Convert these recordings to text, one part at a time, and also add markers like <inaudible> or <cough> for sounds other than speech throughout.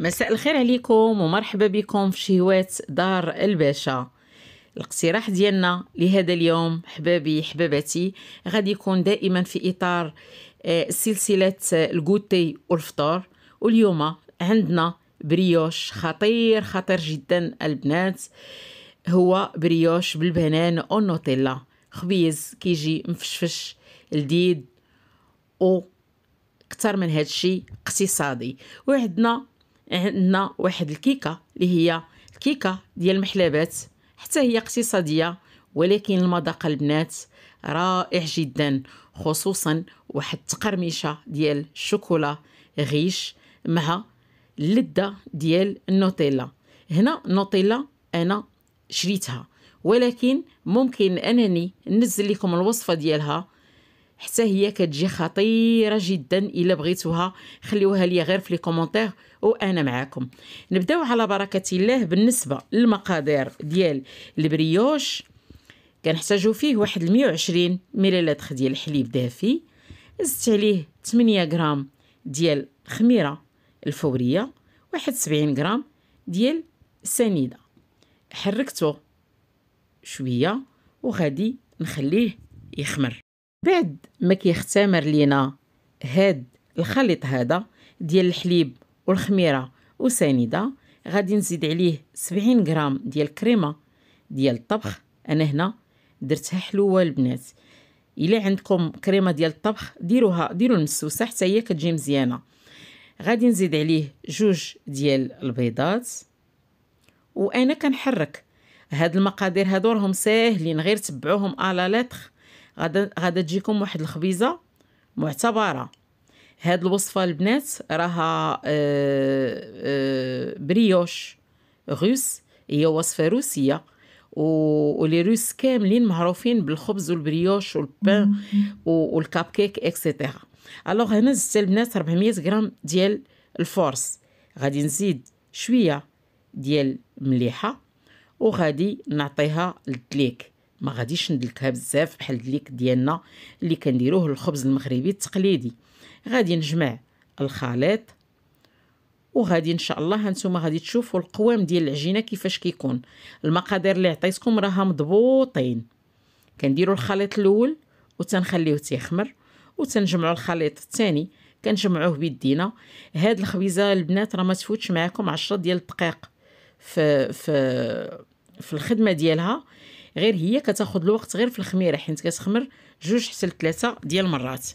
مساء الخير عليكم ومرحبا بكم في شهوات دار الباشا الاقتراح ديالنا لهذا اليوم حبابي حباباتي غادي يكون دائما في اطار آه، سلسله آه، الكوتي والفطور واليوم عندنا بريوش خطير خطير جدا البنات هو بريوش بالبنان والنوتيلا خبيز كيجي مفشفش لذيذ و اكثر من هذا الشيء اقتصادي وعندنا عندنا واحد الكيكه اللي هي الكيكه ديال المحلبات حتى هي اقتصاديه ولكن المذاق البنات رائع جدا خصوصا واحد التقرمشه ديال الشوكولا غيش مع اللذه ديال النوتيلا هنا النوتيلا انا شريتها ولكن ممكن انني ننزل لكم الوصفه ديالها حتى هي كتجي خطيره جدا الا بغيتوها خليوها لي غير في لي كومونتير وانا معاكم نبداو على بركه الله بالنسبه للمقادير ديال البريوش كنحتاجو فيه واحد 120 مليلتر ديال الحليب دافي زدت عليه 8 غرام ديال خميره الفوريه واحد 70 غرام ديال سنيده حركته شويه وغادي نخليه يخمر بعد ما كيختمر لينا هاد الخليط هذا ديال الحليب والخميره وسنيده غادي نزيد عليه 70 غرام ديال الكريمه ديال الطبخ انا هنا درتها حلوه البنات الا عندكم كريمه ديال الطبخ ديروها ديروا المسوسه حتى هي كتجي مزيانه غادي نزيد عليه جوج ديال البيضات وانا كنحرك هاد المقادير هادو راهم ساهلين غير تبعوهم على لتر غادا غادا تجيكم واحد الخبيزه معتبره هاد الوصفه البنات راها آه، آه، بريوش روس هي وصفه روسيه ولي روس كاملين معروفين بالخبز والبريوش والبان والكاب كيك اكسيتيرا الوغ هنا زدت البنات 400 غرام ديال الفورس غادي نزيد شويه ديال مليحه وغادي نعطيها للدليك ما غاديش ندلكها بزاف بحال الدليك ديالنا اللي كنديروه الخبز المغربي التقليدي غادي نجمع الخليط وغادي ان شاء الله هانتوما غادي تشوفوا القوام ديال العجينه كيفاش كيكون المقادير اللي عطيتكم راها مضبوطين كنديروا الخليط الاول وتنخليوه تيخمر وتنجمعوا الخليط الثاني كنجمعوه بيدينا هاد الخبيزه البنات راه ما تفوتش معاكم 10 ديال الدقائق في في في الخدمه ديالها غير هي كتاخذ الوقت غير في الخميره حيت كتخمر جوج حتى لثلاثه ديال المرات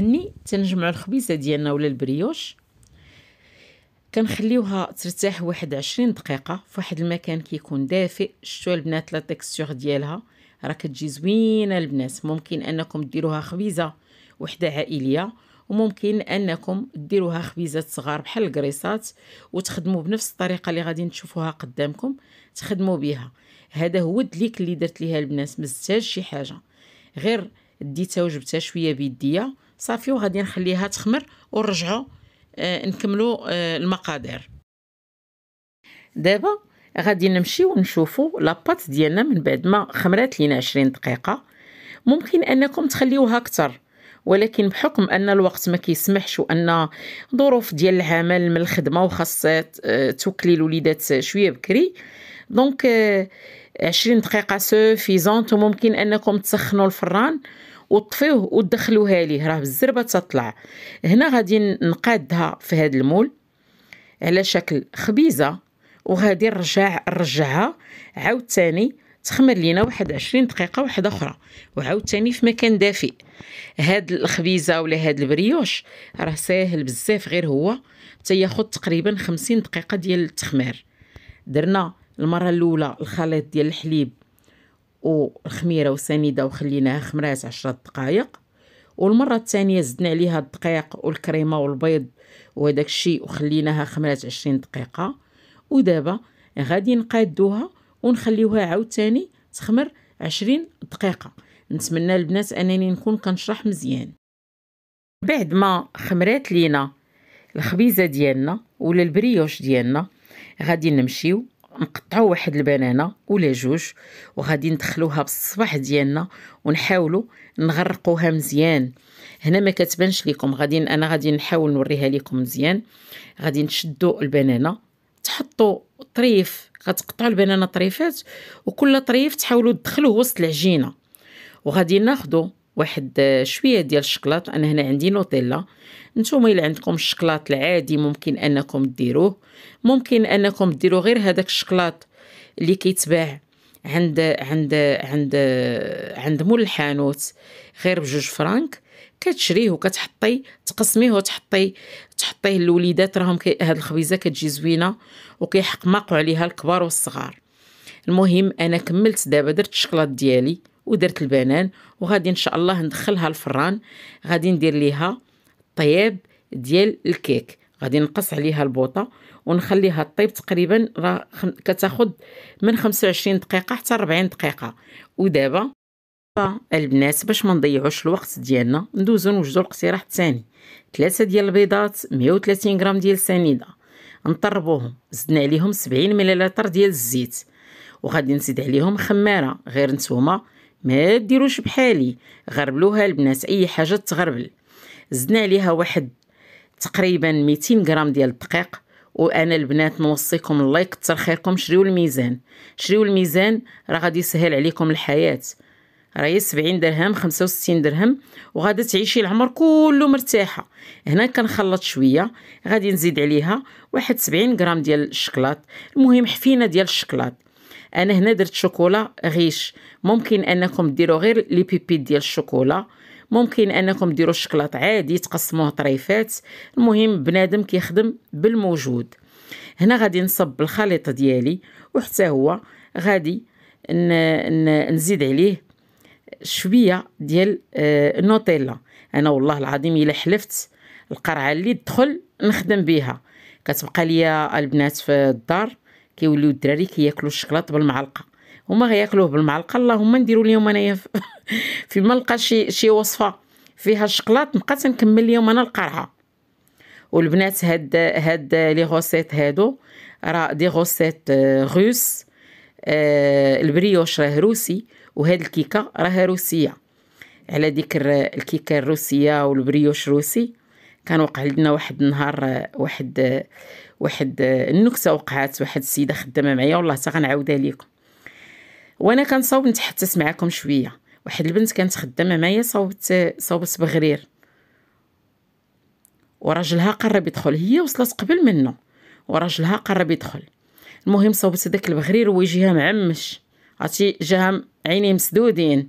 هني تنجمع الخبيزه ديالنا ولا البريوش كنخليوها ترتاح واحد عشرين دقيقه فواحد المكان كيكون دافئ شتو البنات لا تيكستور ديالها راه كتجي زوينه البنات ممكن انكم ديروها خبيزه وحده عائليه وممكن انكم ديروها خبيزات صغار بحال الكريسات وتخدموا بنفس الطريقه اللي غادي تشوفوها قدامكم تخدموا بها هذا هو الدليك اللي درت ليها البنات مزتهاش شي حاجه غير ديتها وجبتها شويه بيديا صافي وغادي نخليها تخمر ونرجعوا آه نكملوا آه المقادير دابا غادي نمشيو ونشوفوا لاباط ديالنا من بعد ما خمرات لينا 20 دقيقه ممكن انكم تخليوها اكثر ولكن بحكم ان الوقت ما كيسمحش وان ظروف ديال العمل من الخدمه وخاص توكلي الوليدات شويه بكري دونك 20 آه، دقيقه سوفيزونت ممكن انكم تسخنوا الفران وطفيوه وتدخلوها ليه راه بالزربه تطلع هنا غادي نقادها في هذا المول على شكل خبيزه وغادي نرجع نرجعها عاوتاني تخمر لينا واحد عشرين دقيقة واحدة آه. أخرى وعاوتاني في مكان دافئ هاد الخبيزة ولا هاد البريوش راه ساهل بزاف غير هو تياخد تقريبا خمسين دقيقة ديال التخمير درنا المرة الأولى الخليط ديال الحليب والخميرة وسنيدة وخليناها خمرات عشرة دقايق والمرة الثانية زدنا عليها الدقيق والكريمة والبيض وهداك الشيء وخليناها خمرات عشرين دقيقة ودابا غادي نقادوها ونخليوها عاوتاني تخمر عشرين دقيقه نتمنى البنات انني نكون كنشرح مزيان بعد ما خمرات لينا الخبيزه ديالنا ولا البريوش ديالنا غادي نمشيو نقطعو واحد البنانه ولا جوج وغادي ندخلوها بالصباح ديالنا ونحاولوا نغرقوها مزيان هنا ما كتبانش لكم غادي انا غادي نحاول نوريها لكم مزيان غادي نشدو البنانه تحطوا طريف غتقطعوا البنانه طريفات وكل طريف تحاولوا تدخلوه وسط العجينه وغادي ناخذوا واحد آه، شويه ديال الشكلاط انا هنا عندي نوتيلا نتوما الا عندكم الشكلاط العادي ممكن انكم ديروه ممكن انكم ديروا غير هذاك الشكلاط اللي كيتباع عند عند عند عند مول الحانوت غير بجوج فرانك كتشريه وكتحطي تقسميه وتحطي تحطيه للوليدات راهم هاد الخبيزه كتجي زوينه وكيحقمقوا عليها الكبار والصغار المهم انا كملت دابا درت الشكلاط ديالي ودرت البنان وغادي ان شاء الله ندخلها الفران غادي ندير ليها طياب ديال الكيك غادي نقص عليها البوطه ونخليها طيب تقريبا راه كتاخد من 25 دقيقه حتى 40 دقيقه ودابا البنات باش ما نضيعوش الوقت ديالنا ندوزو نوجدو الاقتراح الثاني ثلاثة ديال البيضات 130 غرام ديال السنيده نطربوهم زدنا عليهم 70 مليلتر ديال الزيت وغادي نزيد عليهم خماره غير نتوما ما ديروش بحالي غربلوها البنات اي حاجه تغربل زدنا عليها واحد تقريبا 200 غرام ديال الدقيق وانا البنات نوصيكم الله يكثر خيركم شريو الميزان شريو الميزان راه غادي يسهل عليكم الحياه راهي 70 درهم 65 درهم وغادي تعيشي العمر كله مرتاحه هنا كنخلط شويه غادي نزيد عليها واحد 70 غرام ديال الشكلاط المهم حفينه ديال الشكلاط انا هنا درت شوكولا غيش ممكن انكم ديروا غير لي بيبيت ديال الشوكولا ممكن انكم ديروا الشكلاط عادي تقسموه طريفات المهم بنادم كيخدم بالموجود هنا غادي نصب الخليط ديالي وحتى هو غادي نزيد عليه شويه ديال آه، النوتيلا انا والله العظيم الا حلفت القرعه اللي تدخل نخدم بها كتبقى ليا البنات في الدار كيوليو الدراري كياكلوا الشكلاط بالمعلقه هما غياكلوه بالمعلقه اللهم نديرو اليوم انايا <laughs> فيما نلقى شي شي وصفه فيها الشكلاط نبقى تنكمل اليوم انا القرعه والبنات هاد هاد لي غوسيت هادو راه دي غوسيت آه، غوس آه، البريوش راه روسي وهاد الكيكه راه روسيه على ذكر الكيكه الروسيه والبريوش روسي كان وقع لنا واحد النهار واحد واحد النكته وقعت واحد السيده خدامه معايا والله حتى غنعاودها لكم وانا كنصاوب نتحدث معكم شويه واحد البنت كانت خدامه معايا صوبت صوبت بغرير وراجلها قرب يدخل هي وصلت قبل منه وراجلها قرب يدخل المهم صوبت داك البغرير وجهها معمش عرفتي جاها عينيه مسدودين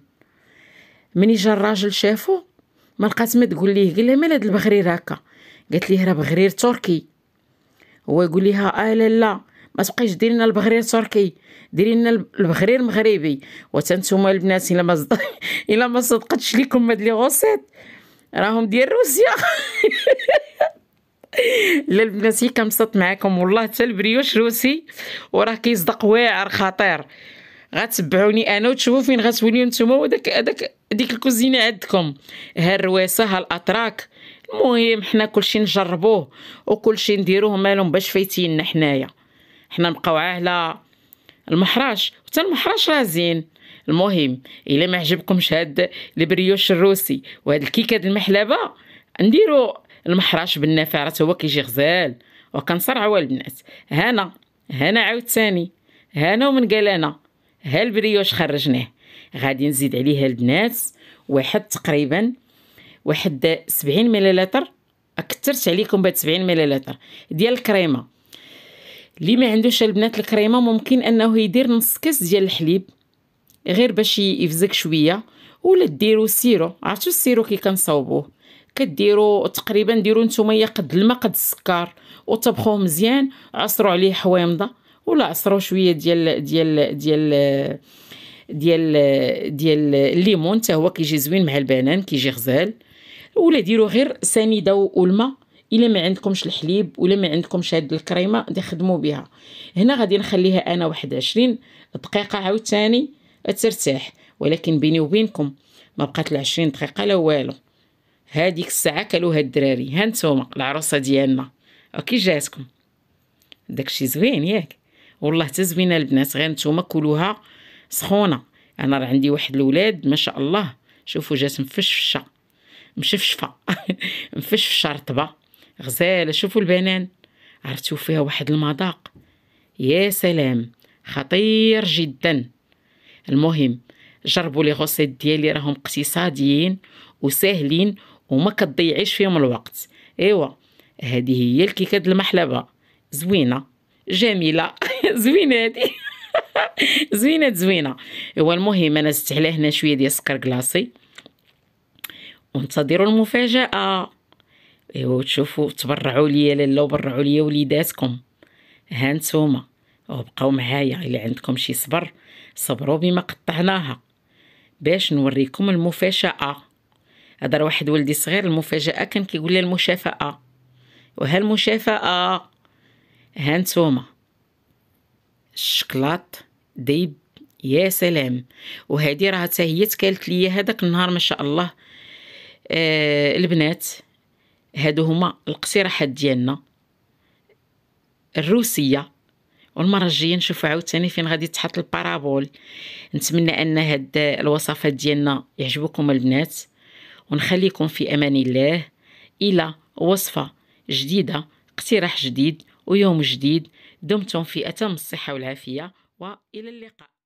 ملي جا الراجل شافو ما لقات ما تقول ليه قال لها مال هاد البغرير هكا قالت ليه راه بغرير تركي هو يقول ليها اه لا لا ما تبقيش ديري لنا البغرير تركي ديري لنا البغرير مغربي وتنتوما البنات الا ما <laughs> الا ما صدقتش ليكم هاد لي غوسيت راهم ديال روسيا <laughs> لا البنات كنبسط معاكم والله حتى البريوش روسي وراه كيصدق واعر خطير غتبعوني انا وتشوفوا فين غتوليو نتوما وداك هذاك ديك الكوزينه عندكم ها الرواسه ها الاتراك المهم حنا كلشي نجربوه وكلشي نديروه مالهم باش فايتينا حنايا حنا نبقاو على المحراش حتى المحراش راه زين المهم الا ما عجبكمش هاد البريوش الروسي وهاد الكيكه د المحلبه نديرو المحراش بالنافع راه هو كيجي غزال وكنصرعوا البنات هنا عاود عاوتاني هنا ومن قال انا ها البريوش خرجناه غادي نزيد عليها البنات واحد تقريبا واحد 70 مللتر كثرت عليكم بهاد 70 مللتر ديال الكريمه اللي ما عندوش البنات الكريمه ممكن انه يدير نص كاس ديال الحليب غير باش يفزك شويه ولا ديرو سيرو عرفتوا السيرو كي كنصاوبوه كديروا تقريبا ديروا نتوما يا قد الماء قد السكر وطبخوه مزيان عصروا عليه حويمضه ولا عصروا شويه ديال ديال ديال ديال ديال الليمون حتى هو كيجي زوين مع البنان كيجي غزال ولا ديروا غير سنيده والماء الا ما عندكمش الحليب ولا ما عندكمش هاد الكريمه خدموا بها هنا غادي نخليها انا واحد عشرين دقيقه عاوتاني ترتاح ولكن بيني وبينكم ما بقات 20 دقيقه لا والو هاديك الساعه كلوها الدراري ها نتوما العروسه ديالنا كي جاتكم داكشي زوين ياك والله حتى زوينه البنات غير نتوما كلوها سخونه انا راه عندي واحد الولاد ما شاء الله شوفوا جات مفشفشه مشفشفه <laughs> مفشفشه رطبه غزاله شوفوا البنان عرفتوا فيها واحد المذاق يا سلام خطير جدا المهم جربوا لي غوسيت ديالي راهم اقتصاديين وساهلين وما كتضيعيش فيهم الوقت ايوا هذه هي الكيكه المحلبه زوينه جميله <laughs> زوينه هذه <laughs> زوينه زوينه ايوا المهم انا زدت عليها هنا شويه ديال السكر كلاصي وانتظروا المفاجاه ايوا تشوفوا تبرعوا لي لالا وبرعوا لي وليداتكم ها نتوما وبقاو معايا الا عندكم شي صبر صبروا بما قطعناها باش نوريكم المفاجاه هضر واحد ولدي صغير المفاجاه كان كيقول لي المشافاه وهالمشافاه ها نتوما الشكلاط ديب يا سلام وهذه راه حتى هي تكالت ليا هذاك النهار ما شاء الله آه البنات هادو هما الاقتراحات ديالنا الروسيه والمره الجايه نشوفوا عاوتاني فين غادي تحط البارابول نتمنى ان هاد الوصفات ديالنا يعجبوكم البنات ونخليكم في أمان الله إلى وصفة جديدة اقتراح جديد ويوم جديد دمتم في أتم الصحة والعافية وإلى اللقاء